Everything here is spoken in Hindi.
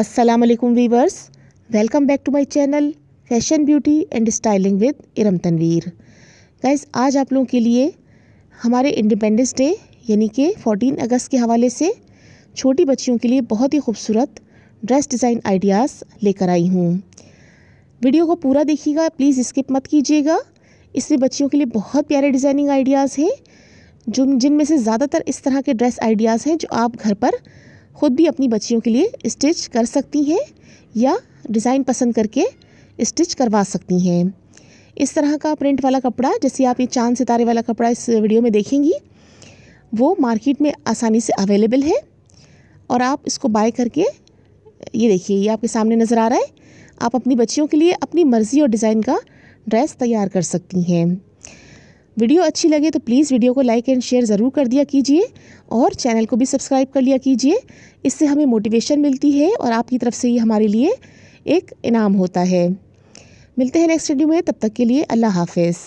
अस्सलाम वालेकुम viewers welcome back to my channel fashion beauty and styling with Iram Tanveer guys आज आप लोगों के लिए हमारे इंडिपेंडेंस डे यानी कि 14 अगस्त के हवाले से छोटी बच्चियों के लिए बहुत ही खूबसूरत ड्रेस डिज़ाइन आइडियाज़ लेकर आई हूँ वीडियो को पूरा देखिएगा प्लीज़ स्किप मत कीजिएगा इसमें बच्चियों के लिए बहुत प्यारे डिज़ाइनिंग आइडियाज़ हैं जो जिनमें से ज़्यादातर इस तरह के ड्रेस आइडियाज़ हैं जो आप घर पर खुद भी अपनी बच्चियों के लिए स्टिच कर सकती हैं या डिज़ाइन पसंद करके स्टिच करवा सकती हैं इस तरह का प्रिंट वाला कपड़ा जैसे आप ये चांद सितारे वाला कपड़ा इस वीडियो में देखेंगी वो मार्केट में आसानी से अवेलेबल है और आप इसको बाय करके ये देखिए ये आपके सामने नज़र आ रहा है आप अपनी बच्चियों के लिए अपनी मर्ज़ी और डिज़ाइन का ड्रेस तैयार कर सकती हैं वीडियो अच्छी लगे तो प्लीज़ वीडियो को लाइक एंड शेयर ज़रूर कर दिया कीजिए और चैनल को भी सब्सक्राइब कर लिया कीजिए इससे हमें मोटिवेशन मिलती है और आपकी तरफ से ये हमारे लिए एक इनाम होता है मिलते हैं नेक्स्ट वीडियो में तब तक के लिए अल्लाह हाफिज़